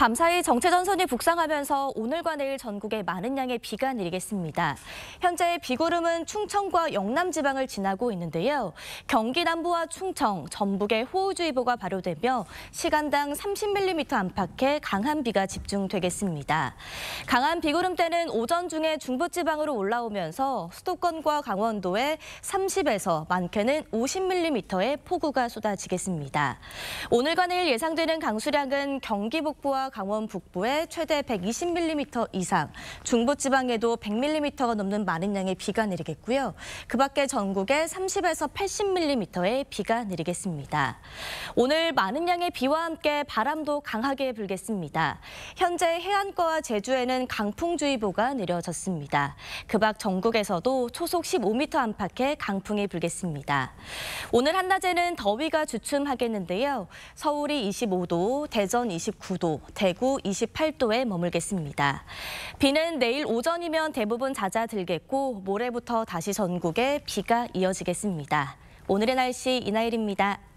밤사이 정체전선이 북상하면서 오늘과 내일 전국에 많은 양의 비가 내리겠습니다. 현재 비구름은 충청과 영남 지방을 지나고 있는데요. 경기 남부와 충청, 전북에 호우주의보가 발효되며 시간당 30mm 안팎의 강한 비가 집중되겠습니다. 강한 비구름때는 오전 중에 중부지방으로 올라오면서 수도권과 강원도에 30에서 많게는 50mm의 폭우가 쏟아지겠습니다. 오늘과 내일 예상되는 강수량은 경기 북부와 강원 북부에 최대 120mm 이상, 중부지방에도 100mm가 넘는 많은 양의 비가 내리겠고요. 그 밖에 전국에 30에서 80mm의 비가 내리겠습니다. 오늘 많은 양의 비와 함께 바람도 강하게 불겠습니다. 현재 해안과 제주에는 강풍주의보가 내려졌습니다. 그 밖 전국에서도 초속 15m 안팎의 강풍이 불겠습니다. 오늘 한낮에는 더위가 주춤하겠는데요. 서울이 25도, 대전 29도, 대구 28도에 머물겠습니다. 비는 내일 오전이면 대부분 잦아들겠고 모레부터 다시 전국에 비가 이어지겠습니다. 오늘의 날씨 이나일입니다.